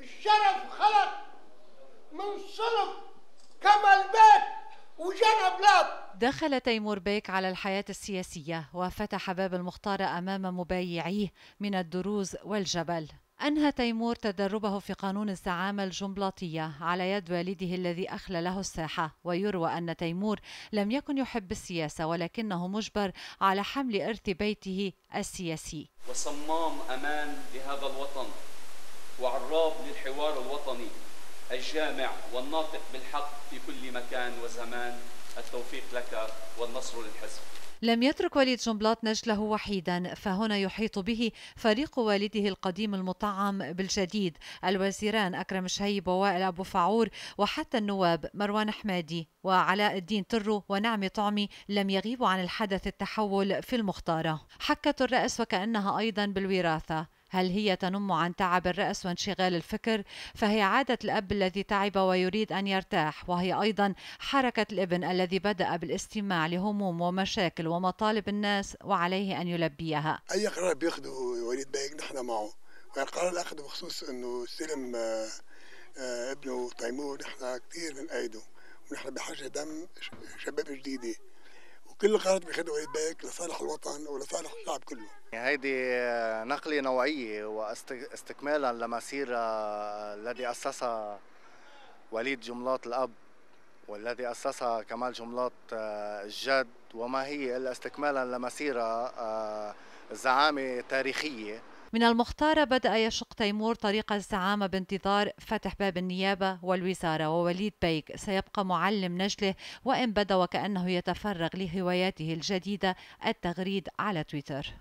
الشرف خلق من صلب كما البيت وجنى بلاد دخل تيمور بيك على الحياة السياسية وفتح باب المختار أمام مبايعيه من الدروز والجبل أنهى تيمور تدربه في قانون الزعامة الجملاطية على يد والده الذي أخلى له الساحة ويروى أن تيمور لم يكن يحب السياسة ولكنه مجبر على حمل إرث بيته السياسي وصمام أمان لهذا الوطن وعراب للحوار الوطني الجامع والناطق بالحق في كل مكان وزمان التوفيق لك والنصر للحزب لم يترك وليد جنبلاط نجله وحيدا فهنا يحيط به فريق والده القديم المطعم بالجديد الوزيران أكرم شهيب ووائل أبو فعور وحتى النواب مروان حمادي وعلاء الدين ترو ونعم طعمي لم يغيبوا عن الحدث التحول في المختارة حكة الرأس وكأنها أيضا بالوراثة هل هي تنم عن تعب الرأس وانشغال الفكر؟ فهي عادة الأب الذي تعب ويريد أن يرتاح وهي أيضا حركة الابن الذي بدأ بالاستماع لهموم ومشاكل ومطالب الناس وعليه أن يلبيها أي قرار بياخده وليد بايك نحن معه والقرار يعني اللي أخذه بخصوص أنه سلم آه، آه، ابنه تيمور نحن كثير بنأيده ونحن بحاجة دم شباب جديدة وكل قرارات بياخدها باك لصالح الوطن ولصالح الشعب كله. يعني هيدي نقله نوعيه واستكمالا لمسيره الذي اسسها وليد جملات الاب والذي اسسها كمال جملات آه، الجد وما هي الا استكمالا لمسيره آه، زعامه تاريخيه من المختار بدأ يشق تيمور طريق الزعامة بانتظار فتح باب النيابة والوزارة ووليد بيك سيبقى معلم نجلة وإن بدا وكأنه يتفرغ لهواياته الجديدة التغريد على تويتر